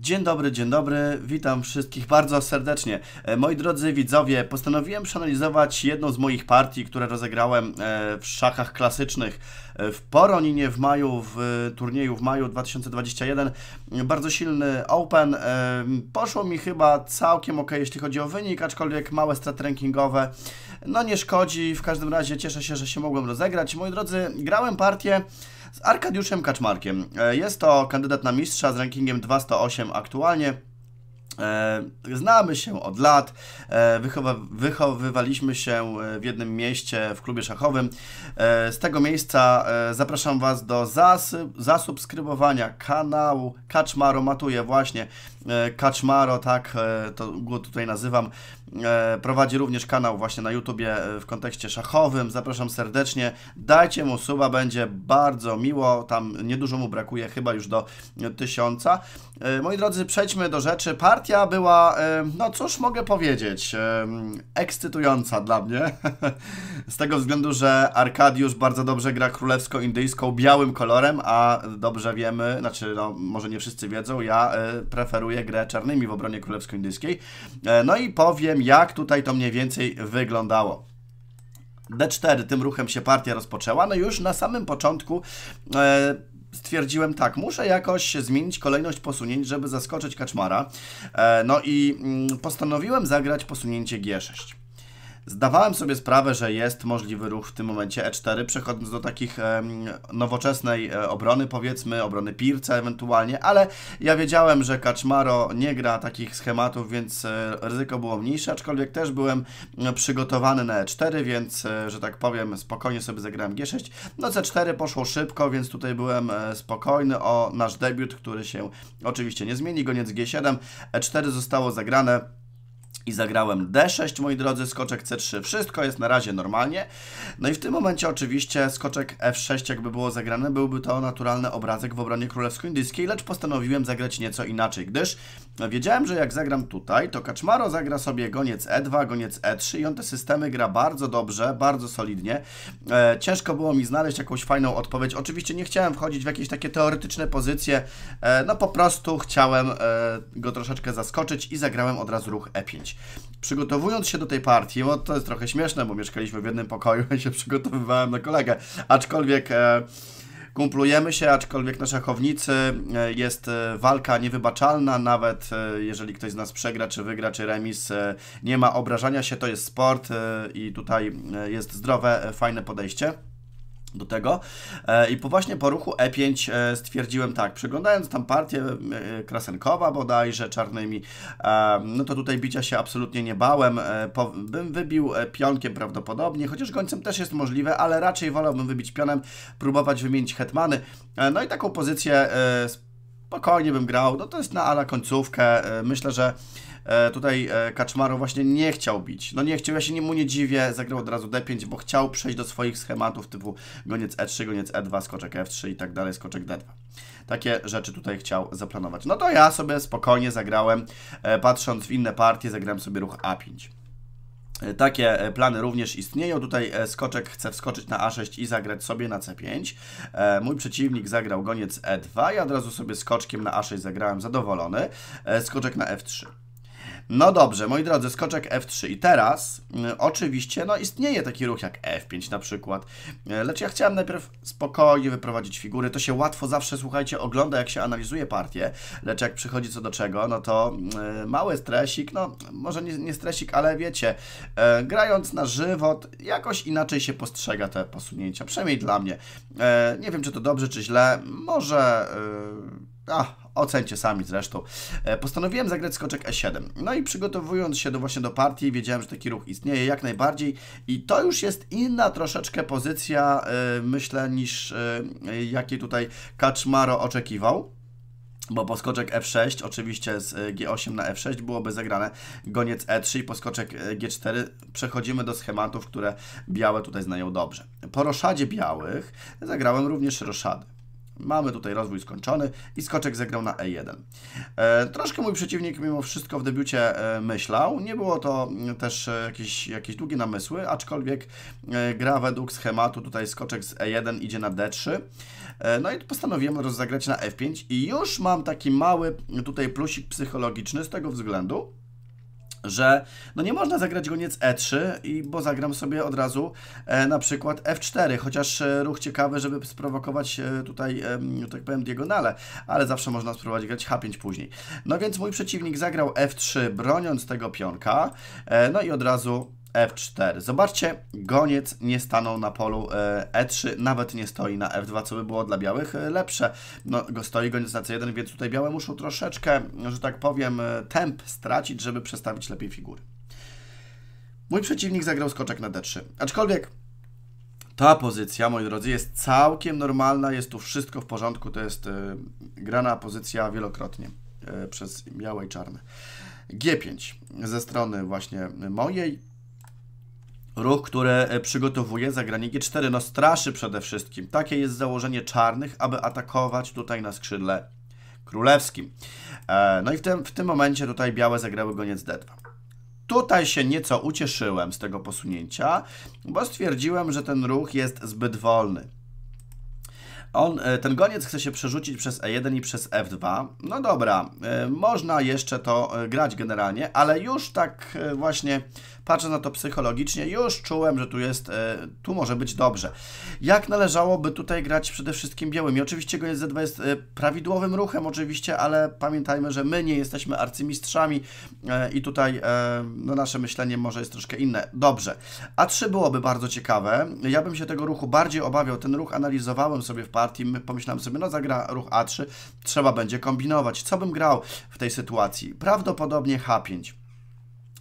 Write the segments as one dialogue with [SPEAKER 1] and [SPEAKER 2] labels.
[SPEAKER 1] Dzień dobry, dzień dobry, witam wszystkich bardzo serdecznie. E, moi drodzy widzowie, postanowiłem przeanalizować jedną z moich partii, które rozegrałem e, w szachach klasycznych e, w Poroninie w maju, w turnieju w maju 2021. Bardzo silny Open. Poszło mi chyba całkiem ok, jeśli chodzi o wynik, aczkolwiek małe straty rankingowe. No nie szkodzi, w każdym razie cieszę się, że się mogłem rozegrać. Moi drodzy, grałem partię z Arkadiuszem Kaczmarkiem. E, jest to kandydat na mistrza z rankingiem 208 aktualnie. E, znamy się od lat, e, wychowywaliśmy się w jednym mieście w klubie szachowym. Z tego miejsca zapraszam Was do zasubskrybowania kanału Kaczmaro Matuje właśnie E, Kaczmaro, tak e, to go tutaj nazywam, e, prowadzi również kanał właśnie na YouTubie w kontekście szachowym. Zapraszam serdecznie. Dajcie mu suba, będzie bardzo miło. Tam niedużo mu brakuje, chyba już do tysiąca. Moi drodzy, przejdźmy do rzeczy. Partia była, no cóż mogę powiedzieć, ekscytująca dla mnie. Z tego względu, że Arkadiusz bardzo dobrze gra królewsko-indyjską białym kolorem, a dobrze wiemy, znaczy no, może nie wszyscy wiedzą, ja preferuję preferuje grę czarnymi w obronie królewsko-indyjskiej. E, no i powiem, jak tutaj to mniej więcej wyglądało. D4, tym ruchem się partia rozpoczęła, no już na samym początku e, stwierdziłem tak, muszę jakoś zmienić kolejność posunięć, żeby zaskoczyć Kaczmara, e, no i mm, postanowiłem zagrać posunięcie G6. Zdawałem sobie sprawę, że jest możliwy ruch w tym momencie E4, przechodząc do takich nowoczesnej e, obrony, powiedzmy, obrony Pirca ewentualnie, ale ja wiedziałem, że Kaczmaro nie gra takich schematów, więc e, ryzyko było mniejsze, aczkolwiek też byłem e, przygotowany na E4, więc, że tak powiem, spokojnie sobie zagrałem G6. No C4 poszło szybko, więc tutaj byłem spokojny o nasz debiut, który się oczywiście nie zmieni, goniec G7. E4 zostało zagrane i zagrałem D6, moi drodzy, skoczek C3, wszystko jest na razie normalnie. No i w tym momencie oczywiście skoczek F6 jakby było zagrane, byłby to naturalny obrazek w obronie królewsko-indyjskiej, lecz postanowiłem zagrać nieco inaczej, gdyż no, wiedziałem, że jak zagram tutaj, to Kaczmaro zagra sobie goniec E2, goniec E3 i on te systemy gra bardzo dobrze, bardzo solidnie. E, ciężko było mi znaleźć jakąś fajną odpowiedź. Oczywiście nie chciałem wchodzić w jakieś takie teoretyczne pozycje, e, no po prostu chciałem e, go troszeczkę zaskoczyć i zagrałem od razu ruch E5. Przygotowując się do tej partii, bo to jest trochę śmieszne, bo mieszkaliśmy w jednym pokoju i się przygotowywałem na kolegę, aczkolwiek... E, kumplujemy się, aczkolwiek na szachownicy e, jest e, walka niewybaczalna, nawet e, jeżeli ktoś z nas przegra, czy wygra, czy remis, nie ma obrażania się, to jest sport i tutaj jest zdrowe, fajne podejście do tego. E, I po właśnie po ruchu E5 e, stwierdziłem tak, przeglądając tam partię e, Krasenkowa bodajże czarnymi, no to tutaj bicia się absolutnie nie bałem. Bym wybił pionkiem prawdopodobnie, chociaż gońcem też jest możliwe, ale raczej wolałbym wybić pionem, próbować wymienić hetmany. No i taką pozycję spokojnie bym grał. No to jest na ala końcówkę. E, myślę, że e, tutaj e, Kaczmaro właśnie nie chciał bić. No nie chciał, ja się mu nie dziwię, zagrał od razu D5, bo chciał przejść do swoich schematów typu goniec E3, goniec E2, skoczek F3 i tak dalej, skoczek D2. Takie rzeczy tutaj chciał zaplanować. No to ja sobie spokojnie zagrałem, patrząc w inne partie, zagrałem sobie ruch A5. E, takie e, plany również istnieją. Tutaj e, skoczek chce wskoczyć na A6 i zagrać sobie na C5. Mój przeciwnik zagrał goniec E2. Ja od razu sobie skoczkiem na A6 zagrałem zadowolony. Skoczek na F3. No dobrze, moi drodzy, skoczek F3 i teraz y, oczywiście no, istnieje taki ruch jak F5 na przykład, e, lecz ja chciałem najpierw spokojnie wyprowadzić figury, to się łatwo zawsze, słuchajcie, ogląda jak się analizuje partię, lecz jak przychodzi co do czego, no to y, mały stresik, no może nie, nie stresik, ale wiecie, e, grając na żywot jakoś inaczej się postrzega te posunięcia, przynajmniej dla mnie. nie wiem, czy to dobrze, czy źle, może Ach, ocencie sami zresztą. E, postanowiłem zagrać skoczek E7. No i przygotowując się do właśnie do partii, wiedziałem, że taki ruch istnieje jak najbardziej i to już jest inna troszeczkę pozycja, e, myślę, niż e, jakiej tutaj Kaczmaro oczekiwał bo poskoczek f6, oczywiście z g8 na f6 byłoby zagrane goniec e3 i poskoczek g4. Przechodzimy do schematów, które białe tutaj znają dobrze. Po roszadzie białych zagrałem również roszady. Mamy tutaj rozwój skończony i skoczek zagrał na E1. E, troszkę mój przeciwnik mimo wszystko w debiucie e, myślał. Nie było to też e, jakieś, jakieś długie namysły, aczkolwiek gra według schematu. Tutaj skoczek z E1 idzie na D3. no i postanowiłem rozegrać na F5 i już mam taki mały tutaj plusik psychologiczny z tego względu, że no nie można zagrać goniec E3, i, bo zagram sobie od razu e, na przykład F4, chociaż e, ruch ciekawy, żeby sprowokować e, tutaj, e, tak powiem, diagonale, ale zawsze można spróbować grać H5 później. No więc mój przeciwnik zagrał F3, broniąc tego pionka, e, no i od razu F4. Zobaczcie, goniec nie stanął na polu E3, e nawet nie stoi na F2, co by było dla białych e, lepsze. No, go stoi goniec na C1, więc tutaj białe muszą troszeczkę, że tak powiem, e, temp stracić, żeby przestawić lepiej figury. Mój przeciwnik zagrał skoczek na D3. Aczkolwiek ta pozycja, moi drodzy, jest całkiem normalna, jest tu wszystko w porządku, to jest grana pozycja wielokrotnie przez białe i czarne. G5 ze strony właśnie mojej, ruch, który e, przygotowuje zagranie G4. No straszy przede wszystkim. Takie jest założenie czarnych, aby atakować tutaj na skrzydle królewskim. E, no i w tym, w tym momencie tutaj białe zagrały goniec D2. Tutaj się nieco ucieszyłem z tego posunięcia, bo stwierdziłem, że ten ruch jest zbyt wolny. On, e, ten goniec chce się przerzucić przez E1 i przez F2. No dobra, e, można jeszcze to e, grać generalnie, ale już tak właśnie patrzę na to psychologicznie, już czułem, że tu jest, tu może być dobrze. Jak należałoby tutaj grać przede wszystkim białymi? Oczywiście goniec Z2 jest prawidłowym ruchem oczywiście, ale pamiętajmy, że my nie jesteśmy arcymistrzami i tutaj no, nasze myślenie może jest troszkę inne. Dobrze, A3 byłoby bardzo ciekawe. Ja bym się tego ruchu bardziej obawiał, ten ruch analizowałem sobie w partii. Pomyślałem sobie, no zagra ruch A3, trzeba będzie kombinować. Co bym grał w tej sytuacji? Prawdopodobnie H5.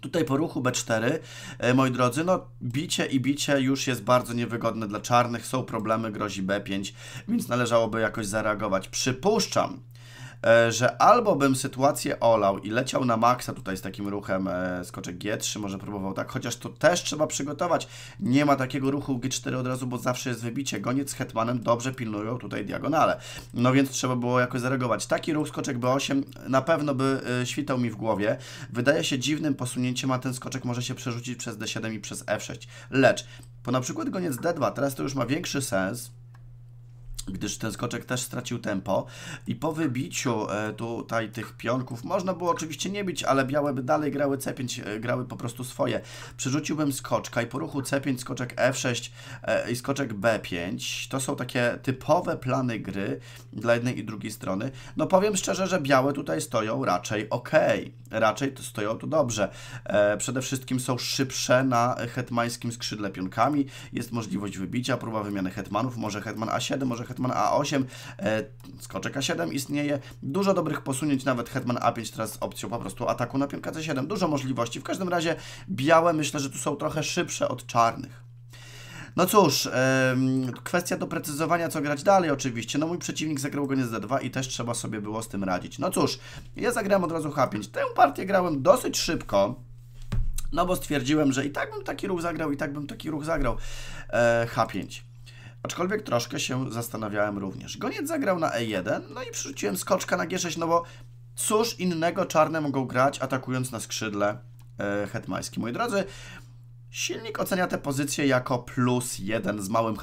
[SPEAKER 1] Tutaj po ruchu B4, e, moi drodzy, no bicie i bicie już jest bardzo niewygodne dla czarnych, są problemy, grozi B5, więc należałoby jakoś zareagować. Przypuszczam, E, że albo bym sytuację olał i leciał na maksa tutaj z takim ruchem e, skoczek G3, może próbował tak, chociaż to też trzeba przygotować. Nie ma takiego ruchu G4 od razu, bo zawsze jest wybicie. Goniec z hetmanem dobrze pilnują tutaj diagonale. No więc trzeba było jakoś zareagować. Taki ruch skoczek B8 na pewno by e, świtał mi w głowie. Wydaje się dziwnym posunięciem, a ten skoczek może się przerzucić przez D7 i przez F6. Lecz po na przykład goniec D2, teraz to już ma większy sens, gdyż ten skoczek też stracił tempo i po wybiciu e, tutaj tych pionków, można było oczywiście nie bić, ale białe by dalej grały C5, e, grały po prostu swoje. Przerzuciłbym skoczka i po ruchu C5 skoczek F6 e, i skoczek B5. To są takie typowe plany gry dla jednej i drugiej strony. No powiem szczerze, że białe tutaj stoją raczej ok, raczej stoją tu dobrze. Przede wszystkim są szybsze na hetmańskim skrzydle pionkami, jest możliwość wybicia, próba wymiany hetmanów, może hetman A7, może hetman A8, e, skoczek A7 istnieje, dużo dobrych posunięć, nawet hetman A5 teraz z opcją po prostu ataku na pionka C7, dużo możliwości. W każdym razie białe myślę, że tu są trochę szybsze od czarnych. No cóż, ym, kwestia doprecyzowania, co grać dalej oczywiście. No mój przeciwnik zagrał go nie z D2 i też trzeba sobie było z tym radzić. No cóż, ja zagrałem od razu H5. Tę partię grałem dosyć szybko. No bo stwierdziłem, że i tak bym taki ruch zagrał, i tak bym taki ruch zagrał. E, H5. Aczkolwiek troszkę się zastanawiałem również. Goniec zagrał na E1, no i przerzuciłem skoczka na G6, no bo cóż innego czarne mogą grać, atakując na skrzydle e, hetmańskie. Moi drodzy, silnik ocenia tę pozycję jako plus jeden z małym,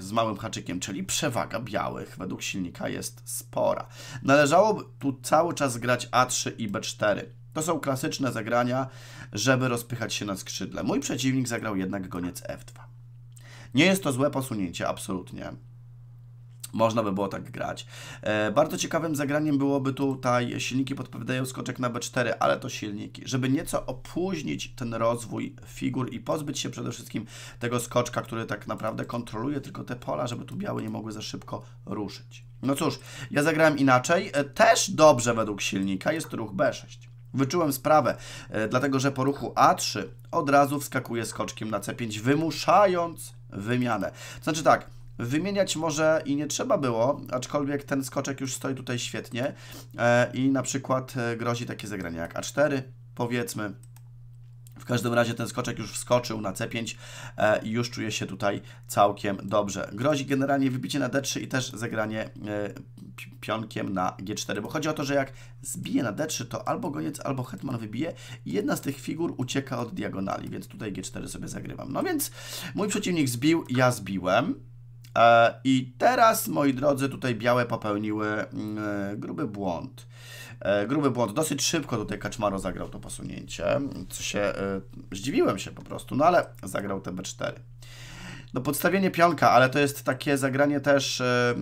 [SPEAKER 1] z małym haczykiem, czyli przewaga białych według silnika jest spora. Należałoby tu cały czas grać A3 i B4. To są klasyczne zagrania, żeby rozpychać się na skrzydle. Mój przeciwnik zagrał jednak goniec F2. Nie jest to złe posunięcie, absolutnie. Można by było tak grać. E, bardzo ciekawym zagraniem byłoby tutaj silniki podpowiadają skoczek na B4, ale to silniki. Żeby nieco opóźnić ten rozwój figur i pozbyć się przede wszystkim tego skoczka, który tak naprawdę kontroluje tylko te pola, żeby tu białe nie mogły za szybko ruszyć. No cóż, ja zagrałem inaczej. E, też dobrze według silnika jest ruch B6. Wyczułem sprawę, e, dlatego że po ruchu A3 od razu wskakuje skoczkiem na C5, wymuszając wymianę. znaczy tak, Wymieniać może i nie trzeba było, aczkolwiek ten skoczek już stoi tutaj świetnie e, i na przykład e, grozi takie zagranie jak A4, powiedzmy, w każdym razie ten skoczek już wskoczył na C5 e, i już czuje się tutaj całkiem dobrze. Grozi generalnie wybicie na D3 i też zagranie e, pionkiem na G4, bo chodzi o to, że jak zbije na D3, to albo goniec, albo hetman wybije i jedna z tych figur ucieka od diagonali, więc tutaj G4 sobie zagrywam. No więc mój przeciwnik zbił, ja zbiłem. E, I teraz, moi drodzy, tutaj białe popełniły mm, gruby błąd E, gruby błąd. Dosyć szybko tutaj Kaczmaro zagrał to posunięcie, co się, e, zdziwiłem się po prostu, no ale zagrał te B4. No podstawienie pionka, ale to jest takie zagranie też e,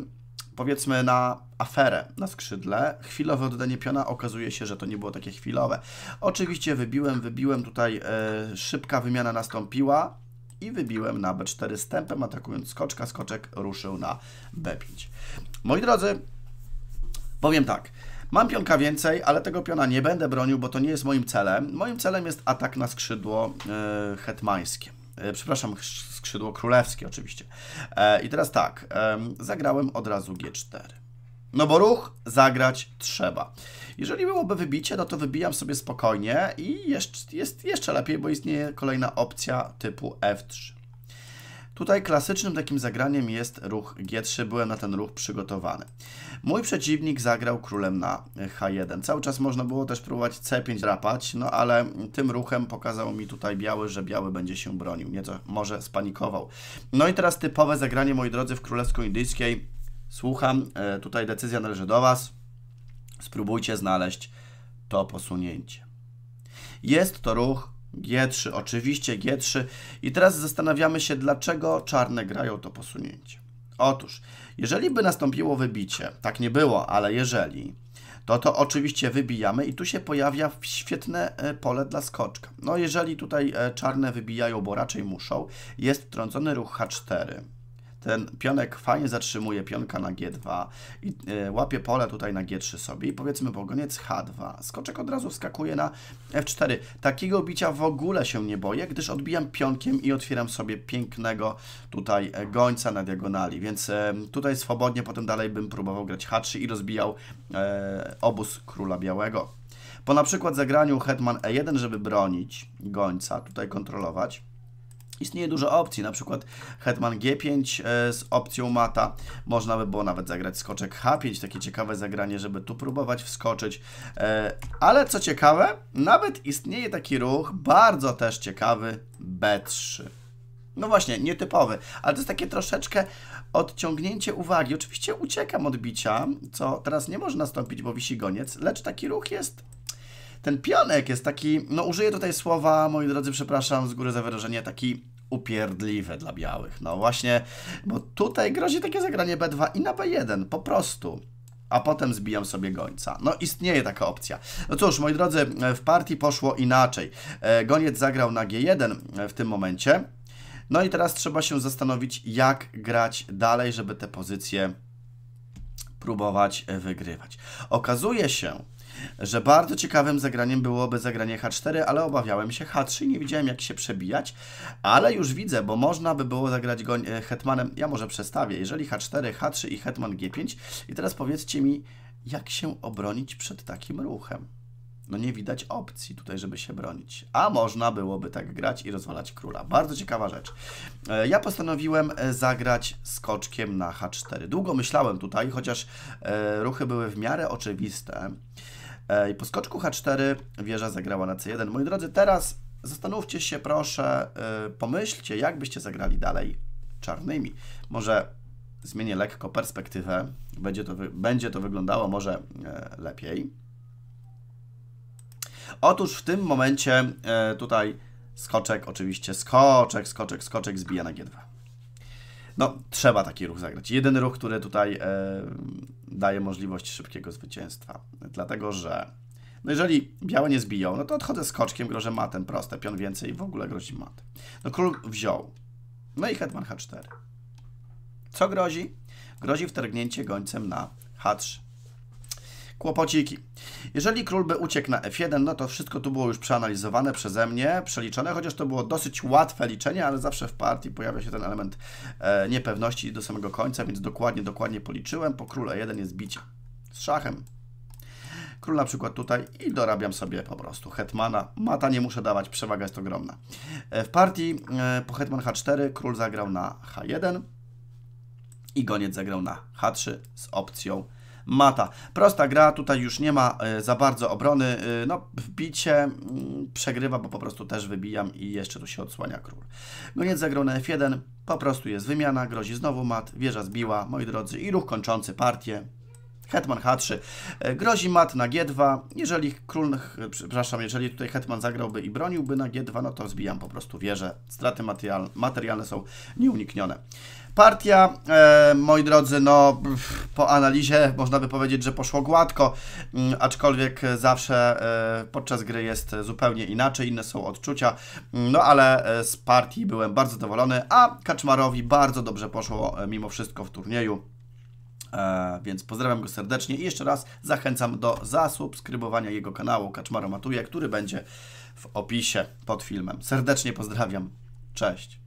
[SPEAKER 1] powiedzmy na aferę na skrzydle, chwilowe oddanie piona, okazuje się, że to nie było takie chwilowe. Oczywiście wybiłem, wybiłem tutaj, e, szybka wymiana nastąpiła i wybiłem na b4 stępem, atakując skoczka, skoczek ruszył na b5. Moi drodzy, powiem tak, Mam pionka więcej, ale tego piona nie będę bronił, bo to nie jest moim celem. Moim celem jest atak na skrzydło yy, hetmańskie. Yy, przepraszam, skrzydło królewskie oczywiście. Yy, I teraz tak, yy, zagrałem od razu G4. No bo ruch zagrać trzeba. Jeżeli byłoby wybicie, no to wybijam sobie spokojnie i jest, jest jeszcze lepiej, bo istnieje kolejna opcja typu F3. Tutaj klasycznym takim zagraniem jest ruch G3. Byłem na ten ruch przygotowany. Mój przeciwnik zagrał królem na H1. Cały czas można było też próbować C5 drapać, no ale tym ruchem pokazał mi tutaj biały, że biały będzie się bronił. Nieco może spanikował. No i teraz typowe zagranie, moi drodzy, w królewsko-indyjskiej. Słucham, e, tutaj decyzja należy do Was. Spróbujcie znaleźć to posunięcie. Jest to ruch G3, oczywiście G3. I teraz zastanawiamy się, dlaczego czarne grają to posunięcie. Otóż, jeżeli by nastąpiło wybicie, tak nie było, ale jeżeli, to to oczywiście wybijamy i tu się pojawia świetne e, pole dla skoczka. No jeżeli tutaj e, czarne wybijają, bo raczej muszą, jest wtrącony ruch H4 ten pionek fajnie zatrzymuje pionka na G2 i e, łapie pole tutaj na G3 sobie i powiedzmy pogoniec H2. Skoczek od razu wskakuje na F4. Takiego bicia w ogóle się nie boję, gdyż odbijam pionkiem i otwieram sobie pięknego tutaj e, gońca na diagonali, więc e, tutaj swobodnie potem dalej bym próbował grać H3 i rozbijał e, obóz Króla Białego. Po na przykład zagraniu hetman E1, żeby bronić gońca, tutaj kontrolować, Istnieje dużo opcji, na przykład hetman g5 e, z opcją mata. Można by było nawet zagrać skoczek h5, takie ciekawe zagranie, żeby tu próbować wskoczyć. E, ale co ciekawe, nawet istnieje taki ruch, bardzo też ciekawy, b3. No właśnie, nietypowy, ale to jest takie troszeczkę odciągnięcie uwagi. Oczywiście uciekam od bicia, co teraz nie może nastąpić, bo wisi goniec, lecz taki ruch jest ten pionek jest taki, no użyję tutaj słowa, moi drodzy, przepraszam z góry za wyrażenie, taki upierdliwe dla białych. No właśnie, bo tutaj grozi takie zagranie B2 i na B1, po prostu a potem zbijam sobie gońca. No istnieje taka opcja. No cóż, moi drodzy, w partii poszło inaczej. E, goniec zagrał na G1 e, w tym momencie. No i teraz trzeba się zastanowić, jak grać dalej, żeby te pozycje próbować e, wygrywać. Okazuje się, że bardzo ciekawym zagraniem byłoby zagranie H4, ale obawiałem się H3 nie widziałem jak się przebijać, ale już widzę, bo można by było zagrać go e, hetmanem, ja może przestawię, jeżeli H4, H3 i hetman G5 i teraz powiedzcie mi, jak się obronić przed takim ruchem? No nie widać opcji tutaj, żeby się bronić. A można byłoby tak grać i rozwalać króla. Bardzo ciekawa rzecz. E, ja postanowiłem e, zagrać skoczkiem na H4. Długo myślałem tutaj, chociaż ruchy były w miarę oczywiste. E, I po skoczku H4 wieża zagrała na C1. Moi drodzy, teraz zastanówcie się proszę, e, pomyślcie, jak byście zagrali dalej czarnymi. Może zmienię lekko perspektywę, będzie to, będzie to wyglądało może e, lepiej. Otóż w tym momencie tutaj skoczek, oczywiście skoczek, skoczek, skoczek zbija na G2 no, trzeba taki ruch zagrać. Jeden ruch, który tutaj e, daje możliwość szybkiego zwycięstwa. Dlatego, że no jeżeli białe nie zbiją, no to odchodzę z koczkiem, grożę matem, proste, pion więcej i w ogóle grozi mat. No król wziął. No i hetman h4. Co grozi? Grozi wtargnięcie gońcem na h3. Kłopociki. Jeżeli król by uciekł na f1, no to wszystko tu było już przeanalizowane przeze mnie, przeliczone, chociaż to było dosyć łatwe liczenie, ale zawsze w partii pojawia się ten element e, niepewności do samego końca, więc dokładnie, dokładnie policzyłem. Po e 1 jest bicie z szachem. Król na przykład tutaj i dorabiam sobie po prostu hetmana. Mata nie muszę dawać, przewaga jest ogromna. E, w partii e, po hetman h4 król zagrał na h1 i goniec zagrał na h3 z opcją mata. Prosta gra, tutaj już nie ma e, za bardzo obrony. E, no, bicie mm, przegrywa, bo po prostu też wybijam i jeszcze tu się odsłania król. Goniec zagrał na F1, po prostu jest wymiana, grozi znowu mat, wieża zbiła, moi drodzy, i ruch kończący partię. Hetman H3. E, grozi mat na G2. Jeżeli król, przepraszam, jeżeli tutaj Hetman zagrałby i broniłby na G2, no to zbijam po prostu wieżę. Straty materialne są nieuniknione. Partia, e, moi drodzy, no po analizie można by powiedzieć, że poszło gładko, mm, aczkolwiek zawsze e, podczas gry jest zupełnie inaczej, inne są odczucia, mm, no ale e, z partii byłem bardzo zadowolony, a Kaczmarowi bardzo dobrze poszło e, mimo wszystko w turnieju e, więc pozdrawiam go serdecznie i jeszcze raz zachęcam do zasubskrybowania jego kanału Kaczmaro Matuje, który będzie w opisie pod filmem. Serdecznie pozdrawiam. Cześć.